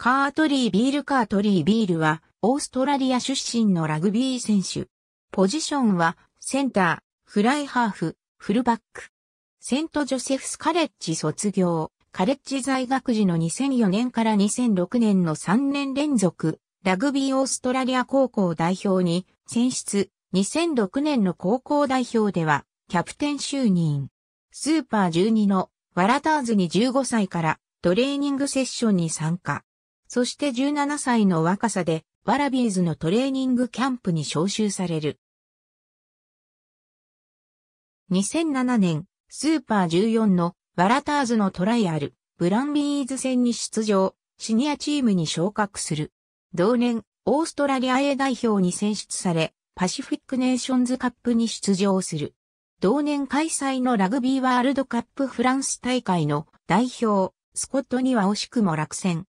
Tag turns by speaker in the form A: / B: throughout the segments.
A: カート
B: リービールカートリービールは、オーストラリア出身のラグビー選手。ポジションは、センター、フライハーフ、フルバック。セントジョセフスカレッジ卒業、カレッジ在学時の2004年から2006年の3年連続、ラグビーオーストラリア高校代表に選出、2006年の高校代表では、キャプテン就任。スーパー12のワラターズに15歳からトレーニングセッションに参加。そして17歳の若さで、ワラビーズのトレーニングキャンプに招集される。2007年、スーパー14のワラターズのトライアル、ブランビーズ戦に出場、シニアチームに昇格する。同年、オーストラリア A 代表に選出され、パシフィックネーションズカップに出場する。同年開催のラグビーワールドカップフランス大会の代表、スコットには惜しくも落選。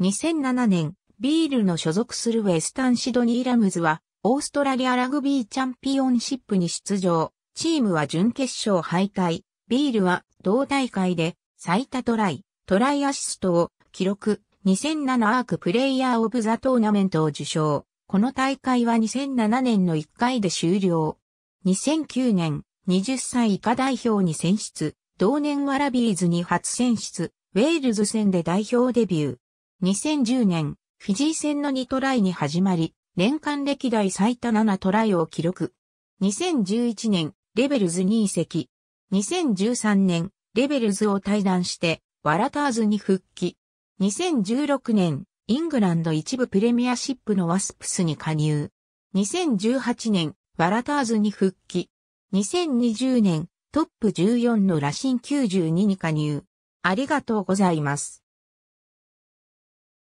B: 2007年、ビールの所属するウェスタンシドニーラムズは、オーストラリアラグビーチャンピオンシップに出場。チームは準決勝敗退。ビールは同大会で最多トライ、トライアシストを記録。2007アークプレイヤーオブザトーナメントを受賞。この大会は2007年の1回で終了。2009年、20歳以下代表に選出。同年ワラビーズに初選出。ウェールズ戦で代表デビュー。2010年、フィジー戦の2トライに始まり、年間歴代最多7トライを記録。2011年、レベルズに移籍。2013年、レベルズを退団して、ワラターズに復帰。2016年、イングランド一部プレミアシップのワスプスに加入。2018年、ワラターズに復帰。2020年、トップ14の羅針92に加入。ありがとうございます。